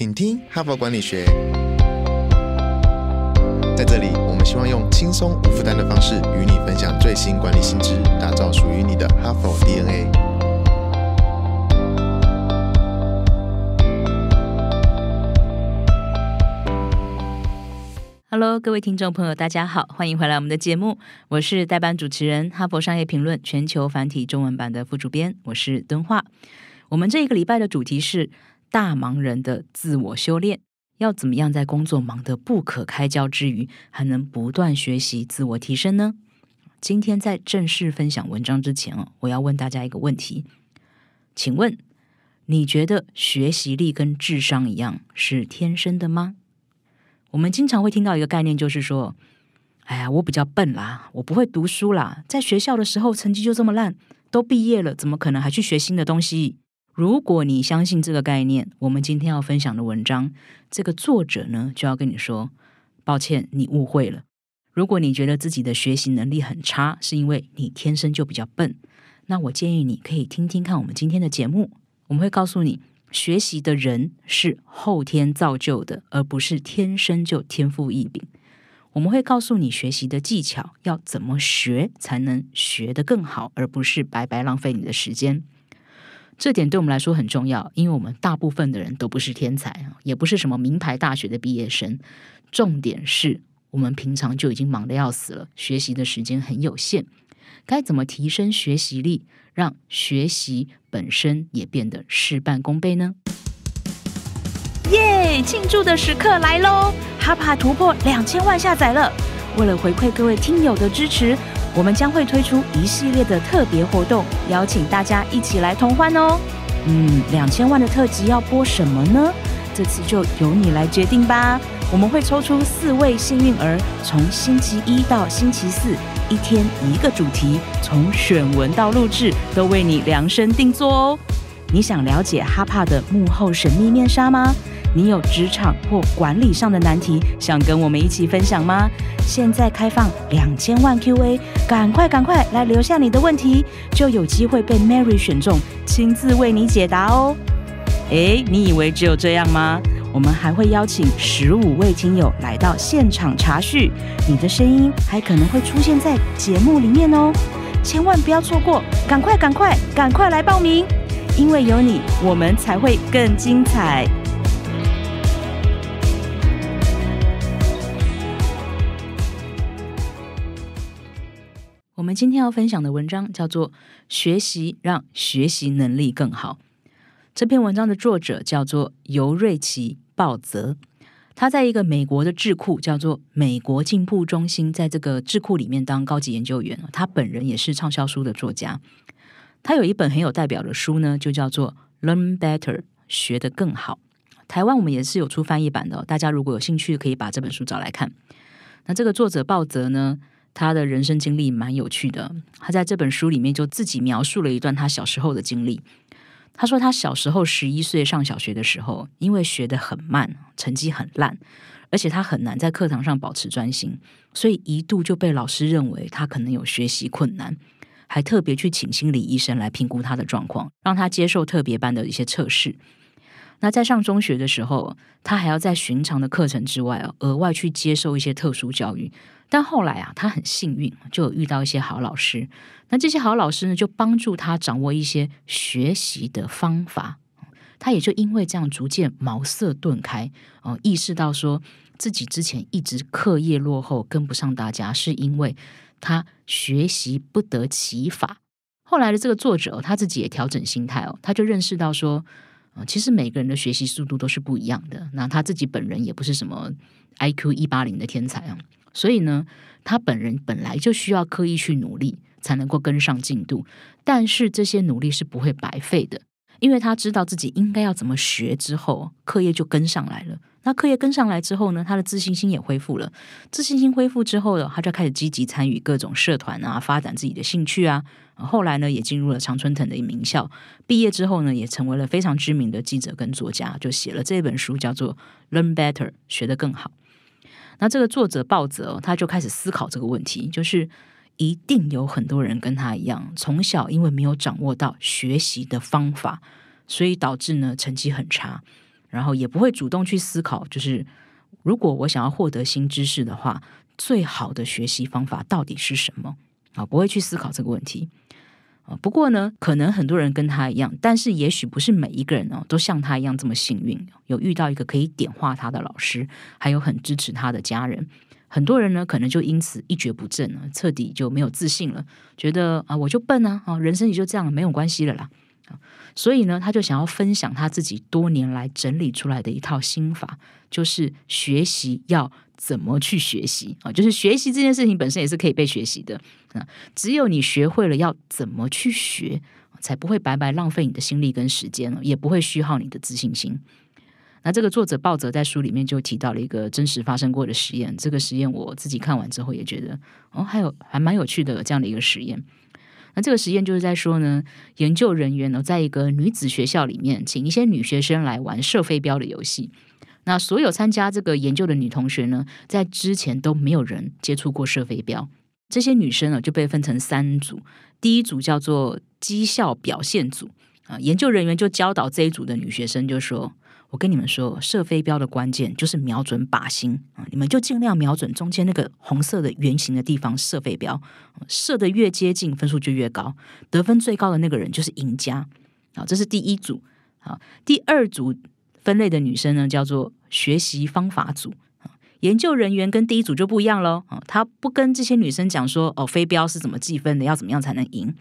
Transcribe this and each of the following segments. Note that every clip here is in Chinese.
请听《哈佛管理学》。在这里，我们希望用轻松无负担的方式与你分享最新管理新知，打造属于你的哈佛 DNA。Hello，各位听众朋友，大家好，欢迎回来我们的节目。我是代班主持人，哈佛商业评论全球繁体中文版的副主编，我是敦化。我们这一个礼拜的主题是。大忙人的自我修炼要怎么样，在工作忙得不可开交之余，还能不断学习、自我提升呢？今天在正式分享文章之前哦，我要问大家一个问题：请问你觉得学习力跟智商一样是天生的吗？我们经常会听到一个概念，就是说：“哎呀，我比较笨啦，我不会读书啦，在学校的时候成绩就这么烂，都毕业了，怎么可能还去学新的东西？”如果你相信这个概念，我们今天要分享的文章，这个作者呢就要跟你说抱歉，你误会了。如果你觉得自己的学习能力很差，是因为你天生就比较笨，那我建议你可以听听看我们今天的节目，我们会告诉你，学习的人是后天造就的，而不是天生就天赋异禀。我们会告诉你学习的技巧，要怎么学才能学得更好，而不是白白浪费你的时间。这点对我们来说很重要，因为我们大部分的人都不是天才啊，也不是什么名牌大学的毕业生。重点是我们平常就已经忙的要死了，学习的时间很有限，该怎么提升学习力，让学习本身也变得事半功倍呢？耶！庆祝的时刻来喽！哈帕突破两千万下载了，为了回馈各位听友的支持。我们将会推出一系列的特别活动，邀请大家一起来同欢哦。嗯，两千万的特辑要播什么呢？这次就由你来决定吧。我们会抽出四位幸运儿，从星期一到星期四，一天一个主题，从选文到录制都为你量身定做哦。你想了解哈帕的幕后神秘面纱吗？你有职场或管理上的难题，想跟我们一起分享吗？现在开放两千万 Q&A，赶快赶快来留下你的问题，就有机会被 Mary 选中，亲自为你解答哦！诶，你以为只有这样吗？我们还会邀请十五位亲友来到现场查叙，你的声音还可能会出现在节目里面哦！千万不要错过，赶快赶快赶快来报名，因为有你，我们才会更精彩！我们今天要分享的文章叫做《学习让学习能力更好》。这篇文章的作者叫做尤瑞奇·鲍泽，他在一个美国的智库叫做美国进步中心，在这个智库里面当高级研究员。他本人也是畅销书的作家。他有一本很有代表的书呢，就叫做《Learn Better》，学得更好。台湾我们也是有出翻译版的，大家如果有兴趣，可以把这本书找来看。那这个作者鲍泽呢？他的人生经历蛮有趣的。他在这本书里面就自己描述了一段他小时候的经历。他说，他小时候十一岁上小学的时候，因为学的很慢，成绩很烂，而且他很难在课堂上保持专心，所以一度就被老师认为他可能有学习困难，还特别去请心理医生来评估他的状况，让他接受特别班的一些测试。那在上中学的时候，他还要在寻常的课程之外哦，额外去接受一些特殊教育。但后来啊，他很幸运，就有遇到一些好老师。那这些好老师呢，就帮助他掌握一些学习的方法。他也就因为这样，逐渐茅塞顿开哦，意识到说自己之前一直课业落后跟不上大家，是因为他学习不得其法。后来的这个作者他自己也调整心态哦，他就认识到说。其实每个人的学习速度都是不一样的。那他自己本人也不是什么 IQ 一八零的天才啊，所以呢，他本人本来就需要刻意去努力才能够跟上进度。但是这些努力是不会白费的，因为他知道自己应该要怎么学之后，课业就跟上来了。那课业跟上来之后呢，他的自信心也恢复了。自信心恢复之后呢，他就开始积极参与各种社团啊，发展自己的兴趣啊。后来呢，也进入了常春藤的一名校。毕业之后呢，也成为了非常知名的记者跟作家，就写了这本书，叫做《Learn Better》，学得更好。那这个作者鲍泽，他就开始思考这个问题，就是一定有很多人跟他一样，从小因为没有掌握到学习的方法，所以导致呢成绩很差。然后也不会主动去思考，就是如果我想要获得新知识的话，最好的学习方法到底是什么啊？不会去思考这个问题啊。不过呢，可能很多人跟他一样，但是也许不是每一个人哦，都像他一样这么幸运，有遇到一个可以点化他的老师，还有很支持他的家人。很多人呢，可能就因此一蹶不振了，彻底就没有自信了，觉得啊，我就笨啊，啊，人生也就这样，没有关系了啦。所以呢，他就想要分享他自己多年来整理出来的一套心法，就是学习要怎么去学习啊，就是学习这件事情本身也是可以被学习的啊。只有你学会了要怎么去学，才不会白白浪费你的心力跟时间也不会虚耗你的自信心。那这个作者鲍泽在书里面就提到了一个真实发生过的实验，这个实验我自己看完之后也觉得哦，还有还蛮有趣的这样的一个实验。那这个实验就是在说呢，研究人员呢，在一个女子学校里面，请一些女学生来玩射飞镖的游戏。那所有参加这个研究的女同学呢，在之前都没有人接触过射飞镖。这些女生呢，就被分成三组，第一组叫做绩效表现组啊，研究人员就教导这一组的女学生，就说。我跟你们说，射飞镖的关键就是瞄准靶心啊！你们就尽量瞄准中间那个红色的圆形的地方射飞镖，射的越接近，分数就越高，得分最高的那个人就是赢家。好，这是第一组。好，第二组分类的女生呢，叫做学习方法组。研究人员跟第一组就不一样喽啊，他不跟这些女生讲说哦，飞镖是怎么计分的，要怎么样才能赢，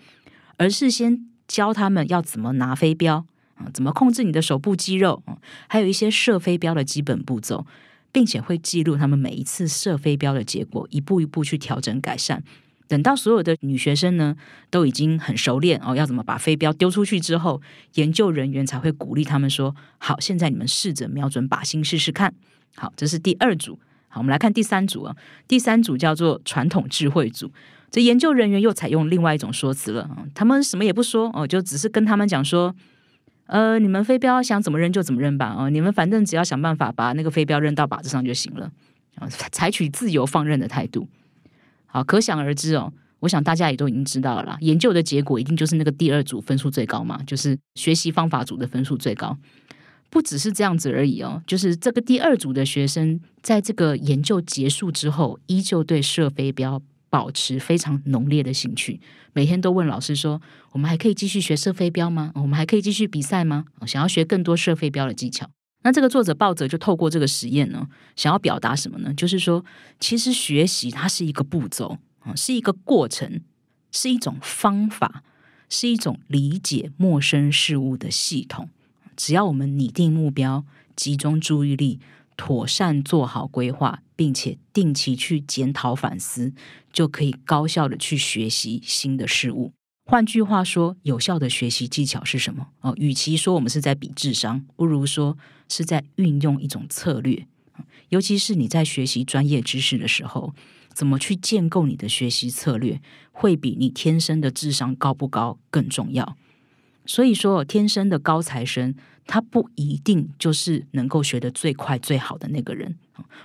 而是先教他们要怎么拿飞镖。怎么控制你的手部肌肉？还有一些射飞镖的基本步骤，并且会记录他们每一次射飞镖的结果，一步一步去调整改善。等到所有的女学生呢都已经很熟练哦，要怎么把飞镖丢出去之后，研究人员才会鼓励他们说：“好，现在你们试着瞄准靶心试试看。”好，这是第二组。好，我们来看第三组啊。第三组叫做传统智慧组。这研究人员又采用另外一种说辞了。他们什么也不说哦，就只是跟他们讲说。呃，你们飞镖想怎么扔就怎么扔吧哦，你们反正只要想办法把那个飞镖扔到靶子上就行了，然采取自由放任的态度。好，可想而知哦，我想大家也都已经知道了研究的结果一定就是那个第二组分数最高嘛，就是学习方法组的分数最高。不只是这样子而已哦，就是这个第二组的学生在这个研究结束之后，依旧对射飞镖。保持非常浓烈的兴趣，每天都问老师说：“我们还可以继续学射飞镖吗？我们还可以继续比赛吗？”想要学更多射飞镖的技巧。那这个作者鲍泽就透过这个实验呢，想要表达什么呢？就是说，其实学习它是一个步骤啊，是一个过程，是一种方法，是一种理解陌生事物的系统。只要我们拟定目标，集中注意力，妥善做好规划。并且定期去检讨反思，就可以高效的去学习新的事物。换句话说，有效的学习技巧是什么？哦，与其说我们是在比智商，不如说是在运用一种策略。尤其是你在学习专业知识的时候，怎么去建构你的学习策略，会比你天生的智商高不高更重要。所以说，天生的高材生，他不一定就是能够学得最快最好的那个人。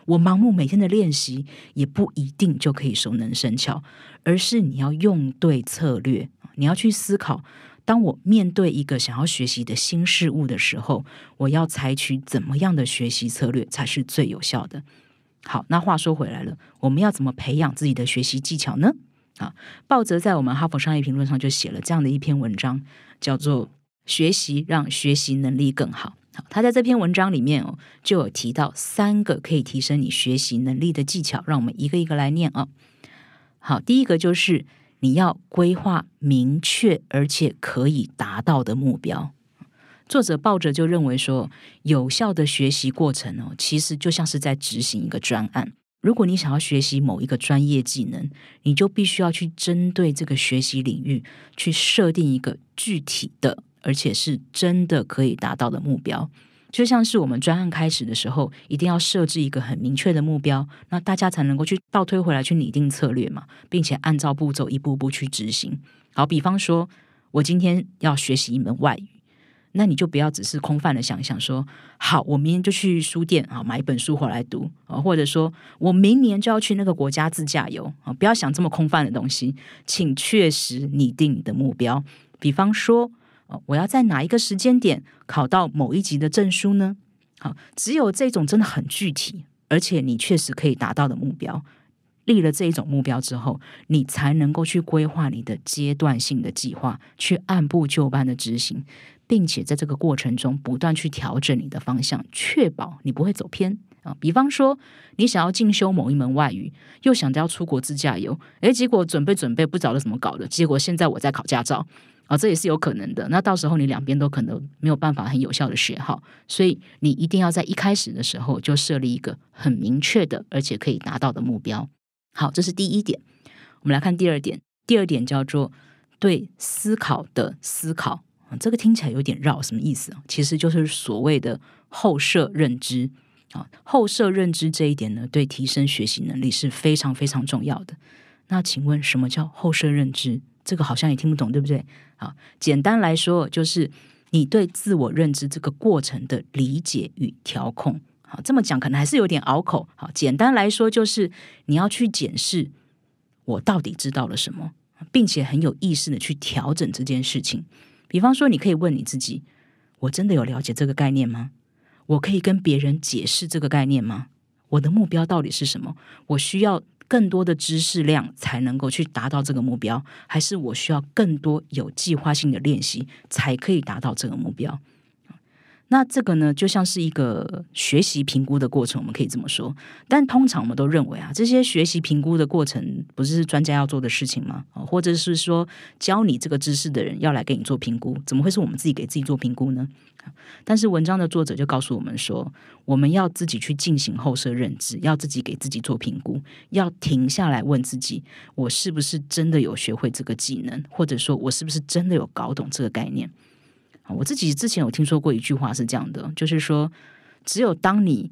我盲目每天的练习也不一定就可以熟能生巧，而是你要用对策略，你要去思考，当我面对一个想要学习的新事物的时候，我要采取怎么样的学习策略才是最有效的。好，那话说回来了，我们要怎么培养自己的学习技巧呢？啊，鲍泽在我们哈佛商业评论上就写了这样的一篇文章，叫做《学习让学习能力更好》。他在这篇文章里面哦，就有提到三个可以提升你学习能力的技巧，让我们一个一个来念啊。好，第一个就是你要规划明确而且可以达到的目标。作者抱着就认为说，有效的学习过程哦，其实就像是在执行一个专案。如果你想要学习某一个专业技能，你就必须要去针对这个学习领域去设定一个具体的。而且是真的可以达到的目标，就像是我们专案开始的时候，一定要设置一个很明确的目标，那大家才能够去倒推回来，去拟定策略嘛，并且按照步骤一步步去执行。好，比方说我今天要学习一门外语，那你就不要只是空泛的想想说，好，我明天就去书店啊买一本书回来读啊，或者说我明年就要去那个国家自驾游啊，不要想这么空泛的东西，请确实拟定你的目标，比方说。我要在哪一个时间点考到某一级的证书呢？好，只有这种真的很具体，而且你确实可以达到的目标，立了这一种目标之后，你才能够去规划你的阶段性的计划，去按部就班的执行，并且在这个过程中不断去调整你的方向，确保你不会走偏啊。比方说，你想要进修某一门外语，又想着要出国自驾游，诶，结果准备准备不着了，怎么搞的？结果现在我在考驾照。啊，这也是有可能的。那到时候你两边都可能没有办法很有效的学好，所以你一定要在一开始的时候就设立一个很明确的而且可以达到的目标。好，这是第一点。我们来看第二点，第二点叫做对思考的思考。这个听起来有点绕，什么意思其实就是所谓的后设认知啊。后设认知这一点呢，对提升学习能力是非常非常重要的。那请问什么叫后设认知？这个好像也听不懂，对不对？好，简单来说就是你对自我认知这个过程的理解与调控。好，这么讲可能还是有点拗口。好，简单来说就是你要去检视我到底知道了什么，并且很有意识的去调整这件事情。比方说，你可以问你自己：我真的有了解这个概念吗？我可以跟别人解释这个概念吗？我的目标到底是什么？我需要。更多的知识量才能够去达到这个目标，还是我需要更多有计划性的练习才可以达到这个目标？那这个呢，就像是一个学习评估的过程，我们可以这么说。但通常我们都认为啊，这些学习评估的过程不是专家要做的事情吗？或者是说，教你这个知识的人要来给你做评估，怎么会是我们自己给自己做评估呢？但是文章的作者就告诉我们说，我们要自己去进行后设认知，要自己给自己做评估，要停下来问自己：我是不是真的有学会这个技能，或者说，我是不是真的有搞懂这个概念？我自己之前有听说过一句话是这样的，就是说，只有当你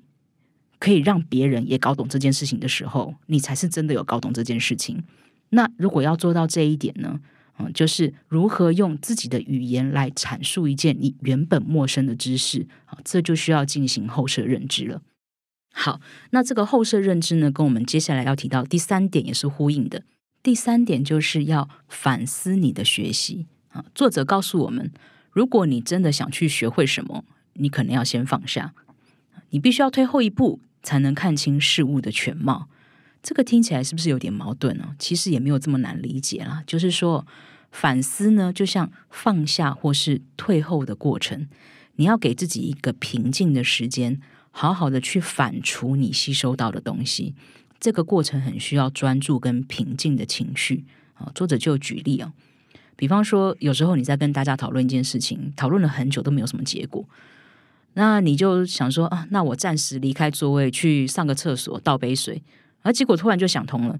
可以让别人也搞懂这件事情的时候，你才是真的有搞懂这件事情。那如果要做到这一点呢？嗯，就是如何用自己的语言来阐述一件你原本陌生的知识啊，这就需要进行后设认知了。好，那这个后设认知呢，跟我们接下来要提到第三点也是呼应的。第三点就是要反思你的学习啊。作者告诉我们，如果你真的想去学会什么，你可能要先放下，你必须要退后一步，才能看清事物的全貌。这个听起来是不是有点矛盾呢？其实也没有这么难理解啦。就是说，反思呢，就像放下或是退后的过程，你要给自己一个平静的时间，好好的去反刍你吸收到的东西。这个过程很需要专注跟平静的情绪。啊，作者就举例啊，比方说，有时候你在跟大家讨论一件事情，讨论了很久都没有什么结果，那你就想说啊，那我暂时离开座位去上个厕所，倒杯水。而结果突然就想通了，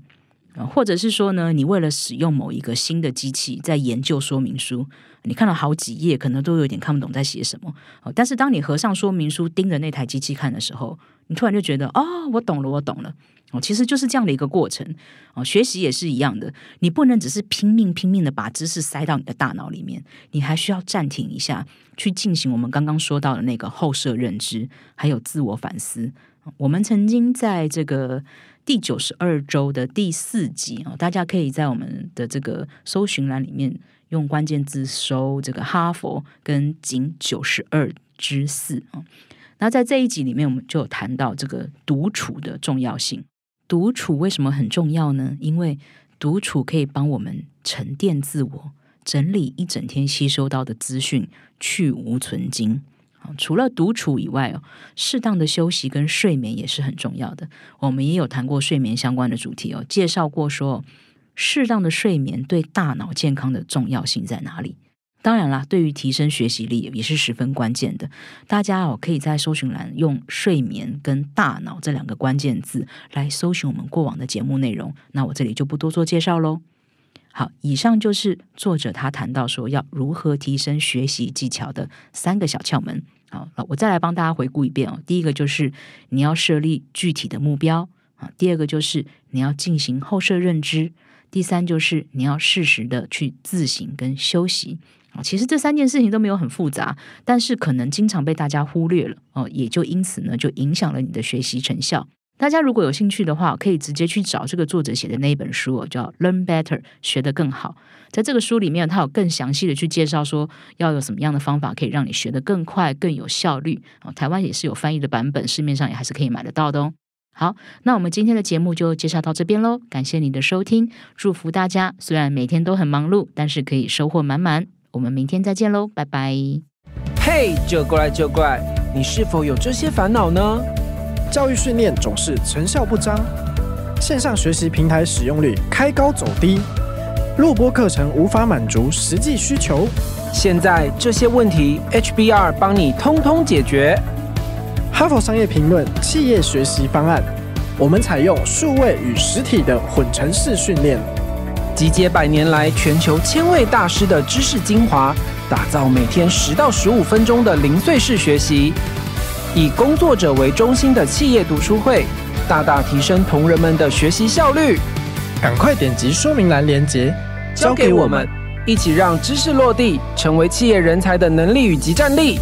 或者是说呢，你为了使用某一个新的机器，在研究说明书，你看了好几页，可能都有点看不懂在写什么。但是当你合上说明书，盯着那台机器看的时候，你突然就觉得哦，我懂了，我懂了。哦，其实就是这样的一个过程。哦，学习也是一样的，你不能只是拼命拼命的把知识塞到你的大脑里面，你还需要暂停一下，去进行我们刚刚说到的那个后设认知，还有自我反思。我们曾经在这个。第九十二周的第四集啊，大家可以在我们的这个搜寻栏里面用关键字搜这个哈佛跟仅九十二之四啊。那在这一集里面，我们就谈到这个独处的重要性。独处为什么很重要呢？因为独处可以帮我们沉淀自我，整理一整天吸收到的资讯，去无存精。除了独处以外哦，适当的休息跟睡眠也是很重要的。我们也有谈过睡眠相关的主题哦，介绍过说适当的睡眠对大脑健康的重要性在哪里。当然啦，对于提升学习力也是十分关键的。大家哦，可以在搜寻栏用“睡眠”跟“大脑”这两个关键字来搜寻我们过往的节目内容。那我这里就不多做介绍喽。好，以上就是作者他谈到说要如何提升学习技巧的三个小窍门。好，我再来帮大家回顾一遍哦。第一个就是你要设立具体的目标啊；第二个就是你要进行后设认知；第三就是你要适时的去自省跟休息啊。其实这三件事情都没有很复杂，但是可能经常被大家忽略了哦，也就因此呢就影响了你的学习成效。大家如果有兴趣的话，可以直接去找这个作者写的那一本书叫《Learn Better》，学得更好。在这个书里面，他有更详细的去介绍说要有什么样的方法可以让你学得更快、更有效率。哦，台湾也是有翻译的版本，市面上也还是可以买得到的哦。好，那我们今天的节目就介绍到这边喽，感谢你的收听，祝福大家，虽然每天都很忙碌，但是可以收获满满。我们明天再见喽，拜拜。嘿，就怪这怪，你是否有这些烦恼呢？教育训练总是成效不彰，线上学习平台使用率开高走低，录播课程无法满足实际需求。现在这些问题，HBR 帮你通通解决。哈佛商业评论企业学习方案，我们采用数位与实体的混成式训练，集结百年来全球千位大师的知识精华，打造每天十到十五分钟的零碎式学习。以工作者为中心的企业读书会，大大提升同仁们的学习效率。赶快点击说明栏链接，交给我们，一起让知识落地，成为企业人才的能力与及战力。